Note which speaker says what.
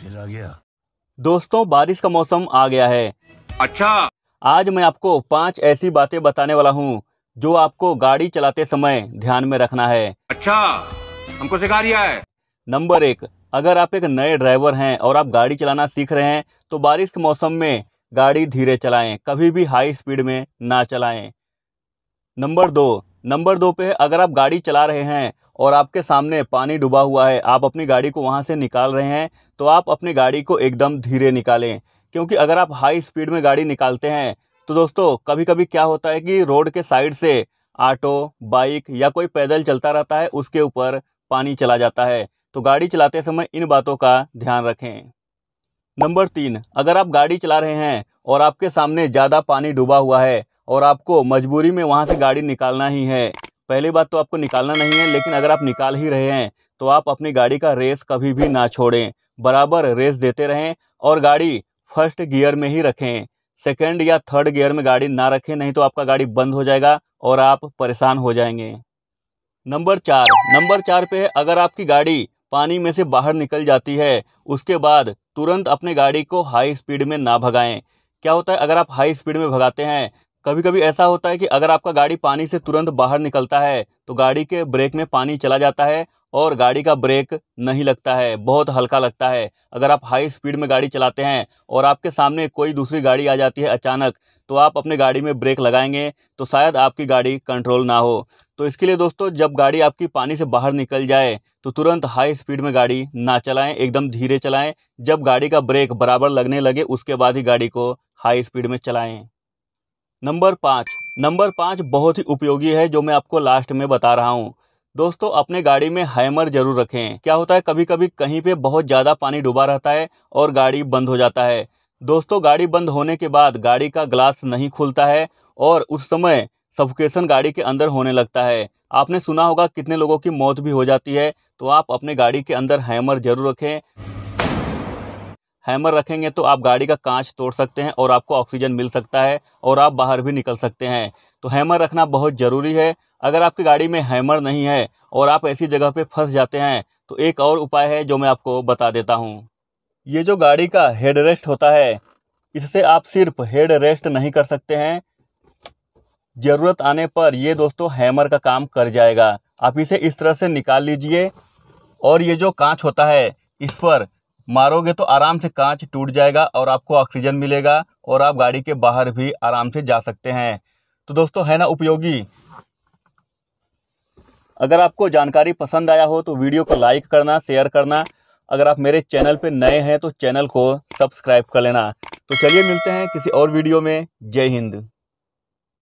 Speaker 1: फिर आ गया दोस्तों बारिश का मौसम आ गया है अच्छा आज मैं आपको पांच ऐसी बातें बताने वाला हूँ जो आपको गाड़ी चलाते समय ध्यान में रखना है अच्छा हमको सिखा रिया है नंबर एक अगर आप एक नए ड्राइवर हैं और आप गाड़ी चलाना सीख रहे हैं तो बारिश के मौसम में गाड़ी धीरे चलाएं कभी भी हाई स्पीड में ना चलाएं नंबर दो नंबर दो पे अगर आप गाड़ी चला रहे हैं और आपके सामने पानी डूबा हुआ है आप अपनी गाड़ी को वहाँ से निकाल रहे हैं तो आप अपनी गाड़ी को एकदम धीरे निकालें क्योंकि अगर आप हाई स्पीड में गाड़ी निकालते हैं तो दोस्तों कभी कभी क्या होता है कि रोड के साइड से ऑटो बाइक या कोई पैदल चलता रहता है उसके ऊपर पानी चला जाता है तो गाड़ी चलाते समय इन बातों का ध्यान रखें नंबर तीन अगर आप गाड़ी चला रहे हैं और आपके सामने ज़्यादा पानी डूबा हुआ है और आपको मजबूरी में वहाँ से गाड़ी निकालना ही है पहली बात तो आपको निकालना नहीं है लेकिन अगर आप निकाल ही रहे हैं तो आप अपनी गाड़ी का रेस कभी भी ना छोड़ें बराबर रेस देते रहें और गाड़ी फर्स्ट गियर में ही रखें सेकेंड या थर्ड गियर में गाड़ी ना रखें नहीं तो आपका गाड़ी बंद हो जाएगा और आप परेशान हो जाएंगे नंबर चार नंबर चार पे अगर आपकी गाड़ी पानी में से बाहर निकल जाती है उसके बाद तुरंत अपने गाड़ी को हाई स्पीड में ना भगाएं क्या होता है अगर आप हाई स्पीड में भगाते हैं कभी कभी ऐसा होता है कि अगर आपका गाड़ी पानी से तुरंत बाहर निकलता है तो गाड़ी के ब्रेक में पानी चला जाता है और गाड़ी का ब्रेक नहीं लगता है बहुत हल्का लगता है अगर आप हाई स्पीड में गाड़ी चलाते हैं और आपके सामने कोई दूसरी गाड़ी आ जाती है अचानक तो आप अपने गाड़ी में ब्रेक लगाएंगे तो शायद आपकी गाड़ी कंट्रोल ना हो तो इसके लिए दोस्तों जब गाड़ी आपकी पानी से बाहर निकल जाए तो तुरंत हाई स्पीड में गाड़ी ना चलाएँ एकदम धीरे चलाएँ जब गाड़ी का ब्रेक बराबर लगने लगे उसके बाद ही गाड़ी को हाई स्पीड में चलाएँ नंबर पाँच नंबर पाँच बहुत ही उपयोगी है जो मैं आपको लास्ट में बता रहा हूँ दोस्तों अपने गाड़ी में हैमर जरूर रखें क्या होता है कभी कभी कहीं पे बहुत ज़्यादा पानी डूबा रहता है और गाड़ी बंद हो जाता है दोस्तों गाड़ी बंद होने के बाद गाड़ी का ग्लास नहीं खुलता है और उस समय सफोकेशन गाड़ी के अंदर होने लगता है आपने सुना होगा कितने लोगों की मौत भी हो जाती है तो आप अपने गाड़ी के अंदर हैमर जरूर रखें हैमर रखेंगे तो आप गाड़ी का कांच तोड़ सकते हैं और आपको ऑक्सीजन मिल सकता है और आप बाहर भी निकल सकते हैं तो हैमर रखना बहुत ज़रूरी है अगर आपकी गाड़ी में हैमर नहीं है और आप ऐसी जगह पे फंस जाते हैं तो एक और उपाय है जो मैं आपको बता देता हूँ ये जो गाड़ी का हेड रेस्ट होता है इससे आप सिर्फ हेड रेस्ट नहीं कर सकते हैं ज़रूरत आने पर ये दोस्तों हैमर का काम कर जाएगा आप इसे इस तरह से निकाल लीजिए और ये जो कांच होता है इस पर मारोगे तो आराम से कांच टूट जाएगा और आपको ऑक्सीजन मिलेगा और आप गाड़ी के बाहर भी आराम से जा सकते हैं तो दोस्तों है ना उपयोगी अगर आपको जानकारी पसंद आया हो तो वीडियो को लाइक करना शेयर करना अगर आप मेरे चैनल पर नए हैं तो चैनल को सब्सक्राइब कर लेना तो चलिए मिलते हैं किसी और वीडियो में जय हिंद